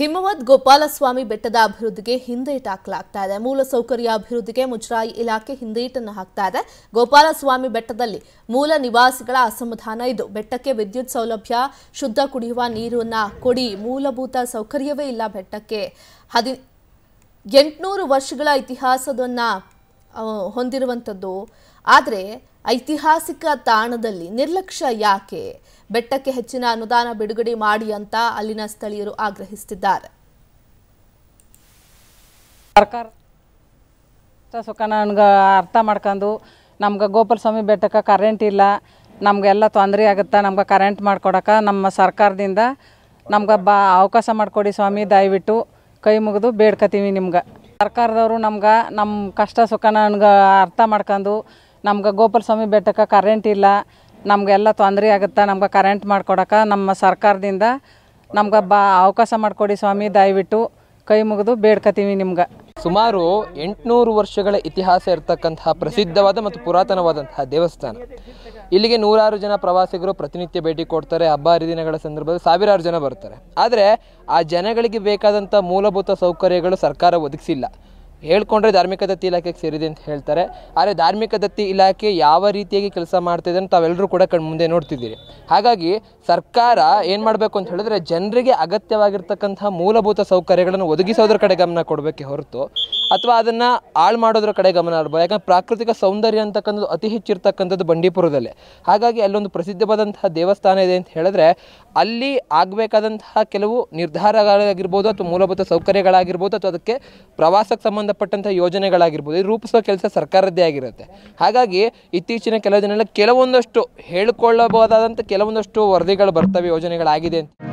ಹಿಮವದ್ ಗೋಪಾಲಸ್ವಾಮಿ ಬೆಟ್ಟದ ಅಭಿವೃದ್ಧಿಗೆ ಹಿಂದೇಟು ಹಾಕಲಾಗ್ತಾ ಇದೆ ಮೂಲಸೌಕರ್ಯ ಅಭಿವೃದ್ಧಿಗೆ ಮುಜರಾಯಿ ಇಲಾಖೆ ಹಿಂದೇಟನ್ನು ಹಾಕ್ತಾ ಇದೆ ಗೋಪಾಲಸ್ವಾಮಿ ಬೆಟ್ಟದಲ್ಲಿ ಮೂಲ ನಿವಾಸಿಗಳ ಅಸಮಾಧಾನ ಇದು ಬೆಟ್ಟಕ್ಕೆ ವಿದ್ಯುತ್ ಸೌಲಭ್ಯ ಶುದ್ಧ ಕುಡಿಯುವ ನೀರನ್ನು ಕೊಡಿ ಮೂಲಭೂತ ಸೌಕರ್ಯವೇ ಇಲ್ಲ ಬೆಟ್ಟಕ್ಕೆ ಹದಿ ಎಂಟುನೂರು ವರ್ಷಗಳ ಇತಿಹಾಸದನ್ನ ಹೊಂದಿರುವಂಥದ್ದು ಆದರೆ ಐತಿಹಾಸಿಕ ತಾಣದಲ್ಲಿ ನಿರ್ಲಕ್ಷ್ಯ ಯಾಕೆ ಬೆಟ್ಟಕ್ಕೆ ಹೆಚ್ಚಿನ ಅನುದಾನ ಬಿಡುಗಡೆ ಮಾಡಿ ಅಂತ ಅಲ್ಲಿನ ಸ್ಥಳೀಯರು ಆಗ್ರಹಿಸುತ್ತಿದ್ದಾರೆ ಸರ್ಕಾರ ಸುಖ ನನ್ಗೆ ಅರ್ಥ ಮಾಡ್ಕೊಂಡು ನಮ್ಗೆ ಗೋಪಾಲ ಸ್ವಾಮಿ ಬೆಟ್ಟಕ್ಕೆ ಕರೆಂಟ್ ಇಲ್ಲ ನಮಗೆಲ್ಲ ತೊಂದರೆ ಆಗುತ್ತೆ ನಮ್ಗೆ ಕರೆಂಟ್ ಮಾಡ್ಕೊಡಕ ನಮ್ಮ ಸರ್ಕಾರದಿಂದ ನಮ್ಗೆ ಬಾ ಅವಕಾಶ ಮಾಡಿಕೊಡಿ ಸ್ವಾಮಿ ದಯವಿಟ್ಟು ಕೈ ಮುಗಿದು ಬೇಡ್ಕೊತೀವಿ ನಿಮ್ಗೆ ಸರ್ಕಾರದವರು ನಮ್ಗೆ ನಮ್ಮ ಕಷ್ಟ ಸುಖ ನನ್ಗೆ ಅರ್ಥ ಮಾಡ್ಕೊಂಡು ನಮ್ಗೆ ಗೋಪಾಲ ಸ್ವಾಮಿ ಬೆಟ್ಟಕ್ಕೆ ಕರೆಂಟ್ ಇಲ್ಲ ನಮಗೆಲ್ಲ ತೊಂದರೆ ಆಗುತ್ತೆ ನಮ್ಗೆ ಕರೆಂಟ್ ಮಾಡ್ಕೊಡಕ್ಕೆ ನಮ್ಮ ಸರ್ಕಾರದಿಂದ ನಮ್ಗೆ ಬಾ ಅವಕಾಶ ಮಾಡಿಕೊಡಿ ಸ್ವಾಮಿ ದಯವಿಟ್ಟು ಕೈ ಮುಗಿದು ಬೇಡ್ಕತೀವಿ ನಿಮ್ಗೆ ಸುಮಾರು ಎಂಟುನೂರು ವರ್ಷಗಳ ಇತಿಹಾಸ ಇರತಕ್ಕಂತಹ ಪ್ರಸಿದ್ಧವಾದ ಮತ್ತು ಪುರಾತನವಾದಂತಹ ದೇವಸ್ಥಾನ ಇಲ್ಲಿಗೆ ನೂರಾರು ಜನ ಪ್ರವಾಸಿಗರು ಪ್ರತಿನಿತ್ಯ ಭೇಟಿ ಕೊಡ್ತಾರೆ ಹಬ್ಬ ಹರಿದಿನಗಳ ಸಂದರ್ಭದಲ್ಲಿ ಸಾವಿರಾರು ಜನ ಬರ್ತಾರೆ ಆದರೆ ಆ ಜನಗಳಿಗೆ ಬೇಕಾದಂಥ ಮೂಲಭೂತ ಸೌಕರ್ಯಗಳು ಸರ್ಕಾರ ಒದಗಿಸಿಲ್ಲ ಹೇಳ್ಕೊಂಡ್ರೆ ಧಾರ್ಮಿಕ ದತ್ತಿ ಇಲಾಖೆಗೆ ಸೇರಿದೆ ಅಂತ ಹೇಳ್ತಾರೆ ಆದರೆ ಧಾರ್ಮಿಕ ದತ್ತಿ ಇಲಾಖೆ ಯಾವ ರೀತಿಯಾಗಿ ಕೆಲಸ ಮಾಡ್ತಿದೆ ಅಂತ ತಾವೆಲ್ಲರೂ ಕೂಡ ಕಣ್ಣು ಮುಂದೆ ನೋಡ್ತಿದ್ದೀರಿ ಹಾಗಾಗಿ ಸರ್ಕಾರ ಏನು ಮಾಡಬೇಕು ಅಂತ ಹೇಳಿದ್ರೆ ಜನರಿಗೆ ಅಗತ್ಯವಾಗಿರ್ತಕ್ಕಂತಹ ಮೂಲಭೂತ ಸೌಕರ್ಯಗಳನ್ನು ಒದಗಿಸೋದ್ರ ಕಡೆ ಗಮನ ಕೊಡಬೇಕೆ ಹೊರತು ಅಥವಾ ಅದನ್ನು ಹಾಳು ಮಾಡೋದ್ರ ಕಡೆ ಗಮನ ಇರ್ಬೋದು ಯಾಕಂದರೆ ಪ್ರಾಕೃತಿಕ ಸೌಂದರ್ಯ ಅಂತಕ್ಕಂಥದ್ದು ಅತಿ ಹೆಚ್ಚಿರ್ತಕ್ಕಂಥದ್ದು ಬಂಡೀಪುರದಲ್ಲಿ ಹಾಗಾಗಿ ಅಲ್ಲೊಂದು ಪ್ರಸಿದ್ಧವಾದಂತಹ ದೇವಸ್ಥಾನ ಇದೆ ಅಂತ ಹೇಳಿದ್ರೆ ಅಲ್ಲಿ ಆಗಬೇಕಾದಂತಹ ಕೆಲವು ನಿರ್ಧಾರಗಳಾಗಿರ್ಬೋದು ಅಥವಾ ಮೂಲಭೂತ ಸೌಕರ್ಯಗಳಾಗಿರ್ಬೋದು ಅಥವಾ ಅದಕ್ಕೆ ಪ್ರವಾಸಕ್ಕೆ ಸಂಬಂಧಪಟ್ಟಂಥ ಯೋಜನೆಗಳಾಗಿರ್ಬೋದು ಇದು ರೂಪಿಸುವ ಕೆಲಸ ಸರ್ಕಾರದ್ದೇ ಆಗಿರುತ್ತೆ ಹಾಗಾಗಿ ಇತ್ತೀಚಿನ ಕೆಲವು ದಿನಗಳಲ್ಲಿ ಕೆಲವೊಂದಷ್ಟು ಹೇಳಿಕೊಳ್ಳಬಹುದಾದಂಥ ಕೆಲವೊಂದಷ್ಟು ವರದಿಗಳು ಬರ್ತವೆ ಯೋಜನೆಗಳಾಗಿದೆ ಅಂತ